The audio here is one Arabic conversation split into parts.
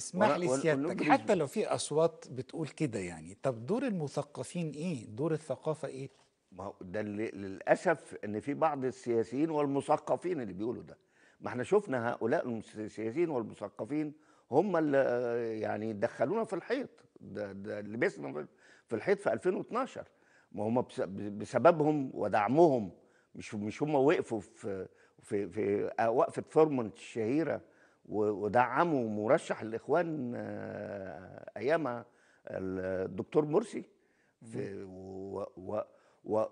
اسمح لي سيادتك حتى لو في اصوات بتقول كده يعني طب دور المثقفين ايه دور الثقافه ايه ما هو ده اللي للاسف ان في بعض السياسيين والمثقفين اللي بيقولوا ده ما احنا شفنا هؤلاء السياسيين والمثقفين هم اللي يعني دخلونا في الحيط ده, ده لبسنا في الحيط في 2012 ما هم بسببهم ودعمهم مش مش هم وقفوا في في في وقفه فورمونت الشهيره ودعمه مرشح الاخوان ايامها آه، الدكتور مرسي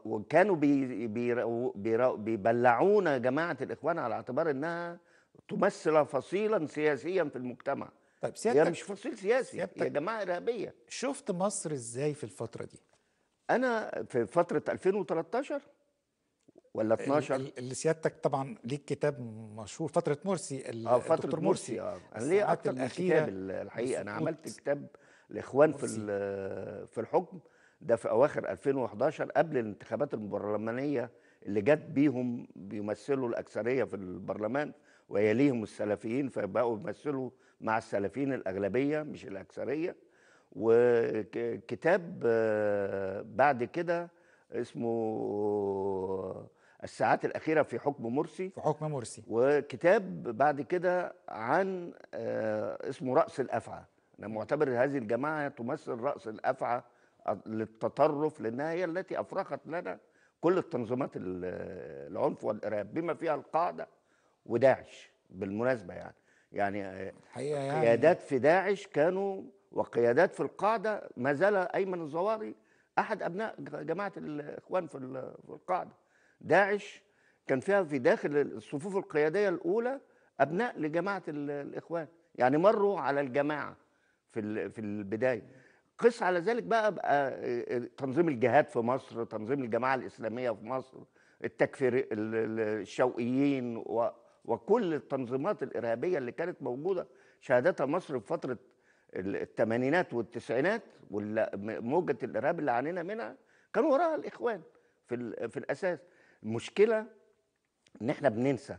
وكانوا بيبلعونا جماعه الاخوان على اعتبار انها تمثل فصيلا سياسيا في المجتمع طيب سيادتك هي مش فصيل سياسي يا هي جماعه ارهابيه شفت مصر ازاي في الفتره دي انا في فتره 2013 ولا 12 اللي سيادتك طبعا ليك كتاب مشهور فتره مرسي اه فتره مرسي, مرسي اه انا ليه اكتر من كتاب الحقيقه انا عملت كتاب الاخوان في في الحكم ده في اواخر 2011 قبل الانتخابات البرلمانيه اللي جت بيهم بيمثلوا الاكثريه في البرلمان ويليهم السلفيين فبقوا بيمثلوا مع السلفيين الاغلبيه مش الاكثريه وكتاب آه، بعد كده اسمه الساعات الأخيرة في حكم مرسي في حكم مرسي وكتاب بعد كده عن آه، اسمه رأس الأفعى أنا معتبر هذه الجماعة تمثل رأس الأفعى للتطرف لأنها هي التي افرخت لنا كل التنظيمات آه، العنف والإرهاب بما فيها القاعدة وداعش بالمناسبة يعني يعني, آه، يعني قيادات يعني. في داعش كانوا وقيادات في القاعدة ما زال أيمن الزواري أحد أبناء جماعة الإخوان في القاعدة داعش كان فيها في داخل الصفوف القياديه الاولى ابناء لجماعه الاخوان يعني مروا على الجماعه في في البدايه قص على ذلك بقى, بقى آه، آه، تنظيم الجهاد في مصر تنظيم الجماعه الاسلاميه في مصر التكفير الشوقيين و وكل التنظيمات الارهابيه اللي كانت موجوده شهادتها مصر في فتره الثمانينات والتسعينات موجه الارهاب اللي عانينا منها كان وراها الاخوان في في الاساس المشكله ان احنا بننسى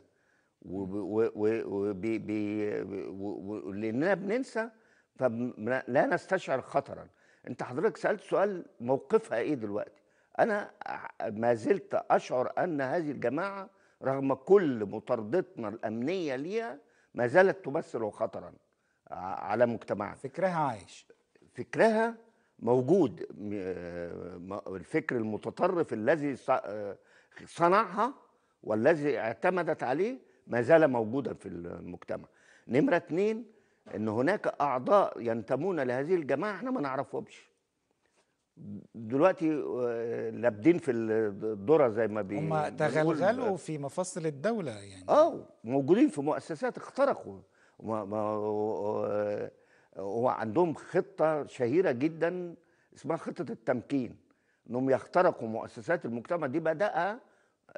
ولاننا بننسى فلا نستشعر خطرا انت حضرتك سالت سؤال موقفها ايه دلوقتي انا ما زلت اشعر ان هذه الجماعه رغم كل مطاردتنا الامنيه ليها ما زالت تمثل خطرا على مجتمعنا فكرها عايش فكرها موجود الفكر المتطرف الذي صنعها والذي اعتمدت عليه ما زال موجودا في المجتمع نمرة اتنين ان هناك اعضاء ينتمون لهذه الجماعة احنا ما نعرفهمش دلوقتي آه، لابدين في الذره زي ما بي هم تغلغلوا في مفاصل الدوله يعني اه موجودين في مؤسسات اخترقوا آه، وعندهم خطه شهيره جدا اسمها خطه التمكين انهم يخترقوا مؤسسات المجتمع دي بدأ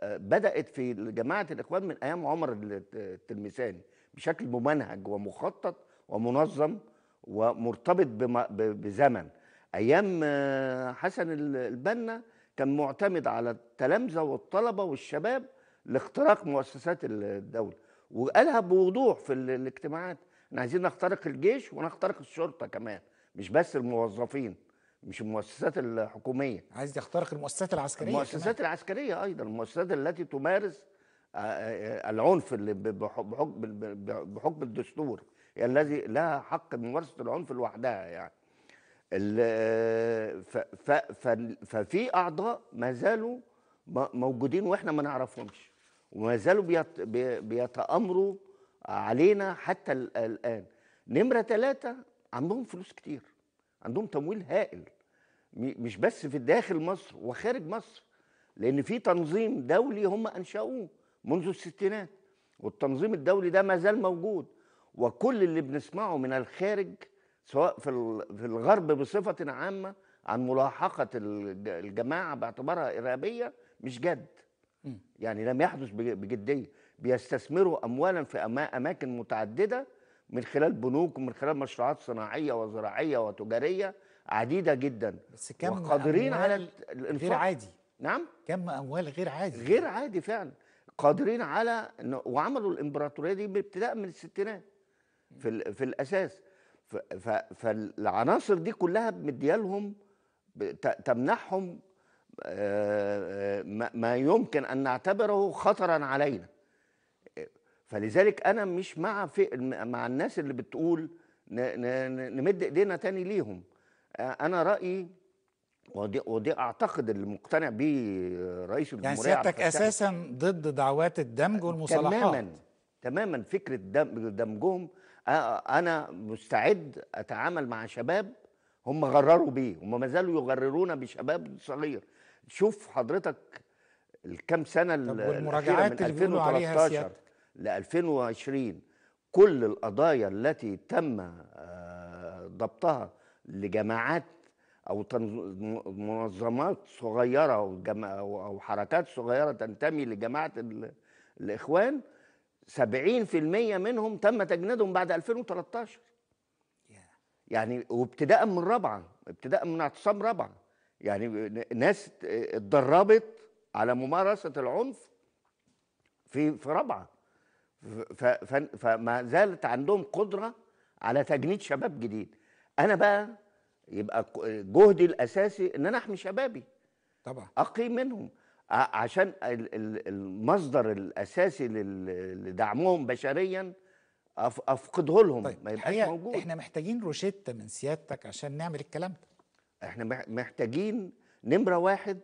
بدأت في جماعة الإخوان من أيام عمر التلمساني بشكل ممنهج ومخطط ومنظم ومرتبط بزمن أيام حسن البنا كان معتمد على التلامذة والطلبة والشباب لاختراق مؤسسات الدولة وقالها بوضوح في الاجتماعات احنا عايزين نخترق الجيش ونخترق الشرطة كمان مش بس الموظفين مش المؤسسات الحكوميه عايز يخترق المؤسسات العسكريه المؤسسات كمان. العسكريه ايضا المؤسسات التي تمارس آه، آه، آه، العنف اللي بحكم بحكم الدستور يعني الذي لها حق ممارسه العنف لوحدها يعني ففي اعضاء ما زالوا موجودين واحنا ما نعرفهمش وما زالوا بيتامروا علينا حتى الان نمره ثلاثه عندهم فلوس كتير عندهم تمويل هائل مش بس في داخل مصر وخارج مصر لان في تنظيم دولي هم انشاوه منذ الستينات والتنظيم الدولي ده ما زال موجود وكل اللي بنسمعه من الخارج سواء في في الغرب بصفه عامه عن ملاحقه الجماعه باعتبارها ارهابيه مش جد يعني لم يحدث بجديه بيستثمروا اموالا في اماكن متعدده من خلال بنوك ومن خلال مشروعات صناعيه وزراعيه وتجاريه عديده جدا بس كم وقادرين على الانفاق غير عادي نعم كم اموال غير عادي غير عادي فعلا قادرين على وعملوا الامبراطوريه دي ابتداء من الستينات في في الاساس فالعناصر دي كلها مديالهم تمنحهم آه، آه، ما يمكن ان نعتبره خطرا علينا فلذلك انا مش مع مع الناس اللي بتقول نمد ايدينا تاني ليهم انا رايي ودي, ودي اعتقد اللي مقتنع بيه رئيس يعني الجمهوريه يعني سيادتك اساسا ضد دعوات الدمج والمصالحات تماما تماما فكره دمج دمجهم انا مستعد اتعامل مع شباب هم غرروا بيه هم ما زالوا يغررون بشباب صغير شوف حضرتك الكام سنه الاخيره من 2013 ل 2020 كل القضايا التي تم آه، ضبطها لجماعات او منظمات صغيره او حركات صغيره تنتمي لجماعه الاخوان 70% منهم تم تجنيدهم بعد 2013 يعني وابتداء من رابعه ابتداء من اعتصام رابعه يعني ناس اتدربت على ممارسه العنف في في رابعه فما زالت عندهم قدره على تجنيد شباب جديد انا بقى يبقى جهدي الاساسي ان انا احمي شبابي طبعا اقي منهم عشان المصدر الاساسي لدعمهم بشريا افقده لهم طيب ما يبقاش موجود احنا محتاجين روشته من سيادتك عشان نعمل الكلام ده احنا محتاجين نمره واحد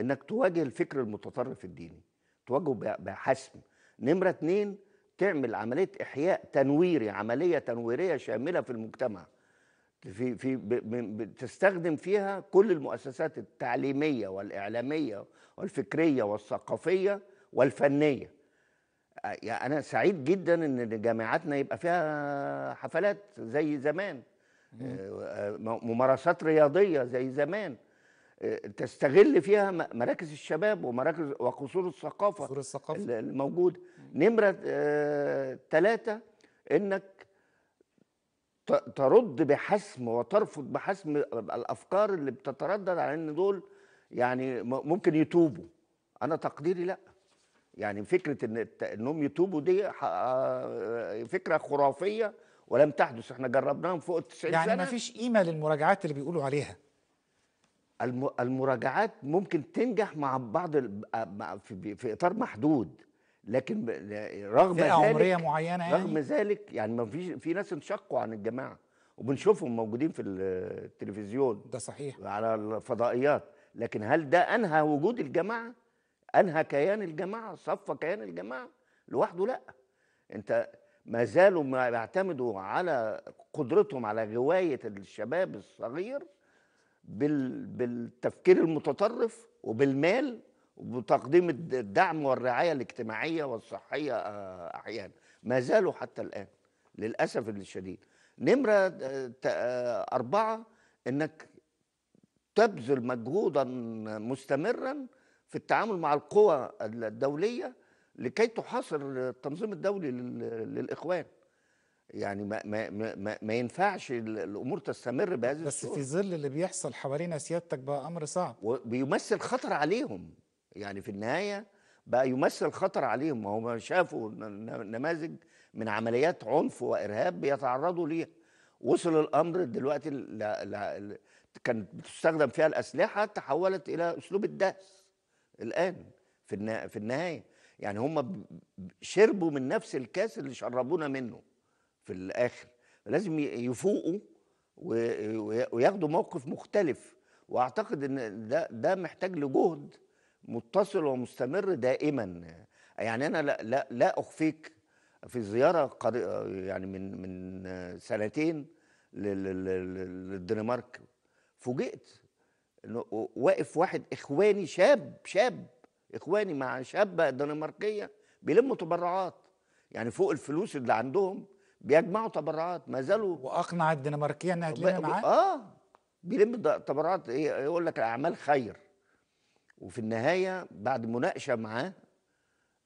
انك تواجه الفكر المتطرف الديني تواجهه بحسم نمره اتنين تعمل عمليه احياء تنويري عمليه تنويريه شامله في المجتمع في في بتستخدم فيها كل المؤسسات التعليميه والاعلاميه والفكريه والثقافيه والفنيه يعني انا سعيد جدا ان جامعاتنا يبقى فيها حفلات زي زمان آه، آه، ممارسات رياضيه زي زمان آه، تستغل فيها مراكز الشباب ومراكز وقصور الثقافه قصور الثقافه الموجوده نمره ثلاثه انك ترد بحسم وترفض بحسم الافكار اللي بتتردد على ان دول يعني ممكن يتوبوا انا تقديري لا يعني فكره ان انهم يتوبوا دي آه، فكره خرافيه ولم تحدث احنا جربناها من فوق 90 يعني سنه يعني ما فيش قيمه للمراجعات اللي بيقولوا عليها المراجعات ممكن تنجح مع بعض آه، في اطار محدود لكن رغم ذلك عمريه معينه يعني رغم ذلك يعني ما فيش في ناس انشقوا عن الجماعه وبنشوفهم موجودين في التلفزيون ده صحيح على الفضائيات لكن هل ده انهى وجود الجماعه انهى كيان الجماعه صفى كيان الجماعه لوحده لا انت ما زالوا ما بيعتمدوا على قدرتهم على غوايه الشباب الصغير بالتفكير المتطرف وبالمال وتقديم الدعم والرعايه الاجتماعيه والصحيه احيانا آه، ما زالوا حتى الان للاسف الشديد نمره آه، آه، اربعه انك تبذل مجهودا مستمرا في التعامل مع القوى الدوليه لكي تحاصر التنظيم الدولي للاخوان يعني ما ما ما, ما ينفعش الامور تستمر بهذه بس الصورة. في ظل اللي بيحصل حوالينا سيادتك بقى امر صعب وبيمثل خطر عليهم يعني في النهايه بقى يمثل خطر عليهم ما هم شافوا نماذج من عمليات عنف وارهاب بيتعرضوا ليها وصل الامر دلوقتي ل... ل... كانت بتستخدم فيها الاسلحه تحولت الى اسلوب الدهس الان في في النهايه يعني هم شربوا من نفس الكاس اللي شربونا منه في الاخر لازم يفوقوا وياخدوا موقف مختلف واعتقد ان ده ده محتاج لجهد متصل ومستمر دائما يعني انا لا لا, لا اخفيك في زياره يعني من من سنتين للدنمارك فوجئت انه واقف واحد اخواني شاب شاب اخواني مع شابه دنماركيه بيلموا تبرعات يعني فوق الفلوس اللي عندهم بيجمعوا تبرعات ما زالوا واقنع الدنماركيه انها تلم معاه اه بيلم تبرعات يقول لك الاعمال خير وفي النهايه بعد مناقشه معاه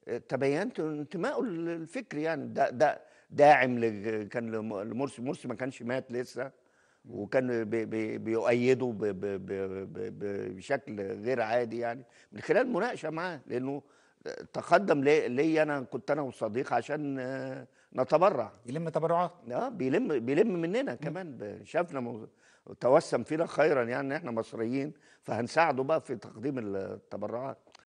آه، تبينت انتمائه الفكري يعني ده ده داعم كان لمرسي مرسي ما كانش مات لسه وكان بي بي بيؤيده بشكل غير عادي يعني من خلال مناقشه معاه لانه تقدم لي انا كنت انا وصديق عشان آه، نتبرع يلم تبرعات اه بيلم بيلم مننا كمان شافنا توسم فينا خيرا يعني احنا مصريين فهنساعده بقى في تقديم التبرعات